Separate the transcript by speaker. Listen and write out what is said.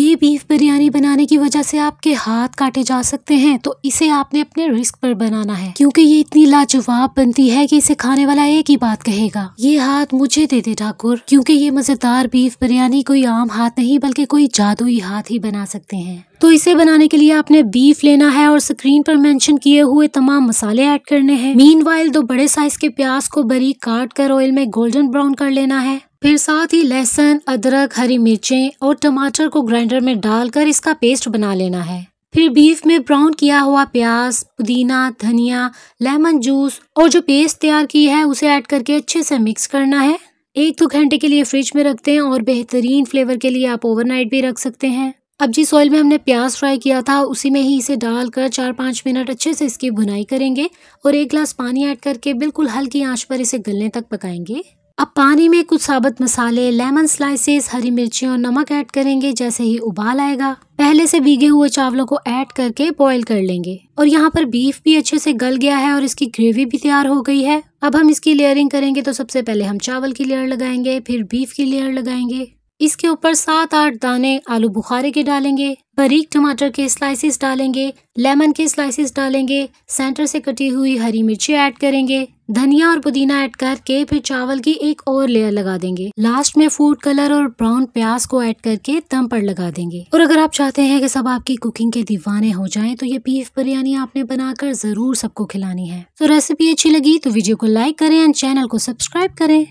Speaker 1: ये बीफ बिरयानी बनाने की वजह से आपके हाथ काटे जा सकते हैं तो इसे आपने अपने रिस्क पर बनाना है क्योंकि ये इतनी लाजवाब बनती है कि इसे खाने वाला एक ही बात कहेगा ये हाथ मुझे दे दे ठाकुर क्योंकि ये मजेदार बीफ बिरयानी कोई आम हाथ नहीं बल्कि कोई जादुई हाथ ही बना सकते हैं तो इसे बनाने के लिए आपने बीफ लेना है और स्क्रीन पर मेंशन किए हुए तमाम मसाले ऐड करने हैं मीन दो बड़े साइज के प्याज को बरी काट कर ऑयल में गोल्डन ब्राउन कर लेना है फिर साथ ही लहसुन अदरक हरी मिर्चें और टमाटर को ग्राइंडर में डालकर इसका पेस्ट बना लेना है फिर बीफ में ब्राउन किया हुआ प्याज पुदीना धनिया लेमन जूस और जो पेस्ट तैयार की है उसे ऐड करके अच्छे से मिक्स करना है एक दो घंटे के लिए फ्रिज में रखते हैं और बेहतरीन फ्लेवर के लिए आप ओवरनाइट भी रख सकते हैं अब जिस ऑयल में हमने प्याज फ्राई किया था उसी में ही इसे डालकर चार पाँच मिनट अच्छे से इसकी भुनाई करेंगे और एक गिलास पानी ऐड करके बिल्कुल हल्की आंच पर इसे गलने तक पकाएंगे अब पानी में कुछ साबुत मसाले लेमन स्लाइसेस हरी मिर्ची और नमक ऐड करेंगे जैसे ही उबाल आएगा पहले से भीगे हुए चावलों को ऐड करके बॉईल कर लेंगे और यहाँ पर बीफ भी अच्छे से गल गया है और इसकी ग्रेवी भी तैयार हो गई है अब हम इसकी लेयरिंग करेंगे तो सबसे पहले हम चावल की लेयर लगाएंगे फिर बीफ की लेयर लगाएंगे इसके ऊपर सात आठ दाने आलू बुखारे के डालेंगे बारीक टमाटर के स्लाइसिस डालेंगे लेमन के स्लाइसिस डालेंगे सेंटर से कटी हुई हरी मिर्ची ऐड करेंगे धनिया और पुदीना ऐड करके फिर चावल की एक और लेयर लगा देंगे लास्ट में फूड कलर और ब्राउन प्याज को ऐड करके दम पर लगा देंगे और अगर आप चाहते हैं कि सब आपकी कुकिंग के दीवाने हो जाएं तो ये बीफ बिरयानी आपने बनाकर जरूर सबको खिलानी है तो रेसिपी अच्छी लगी तो वीडियो को लाइक करें एंड चैनल को सब्सक्राइब करें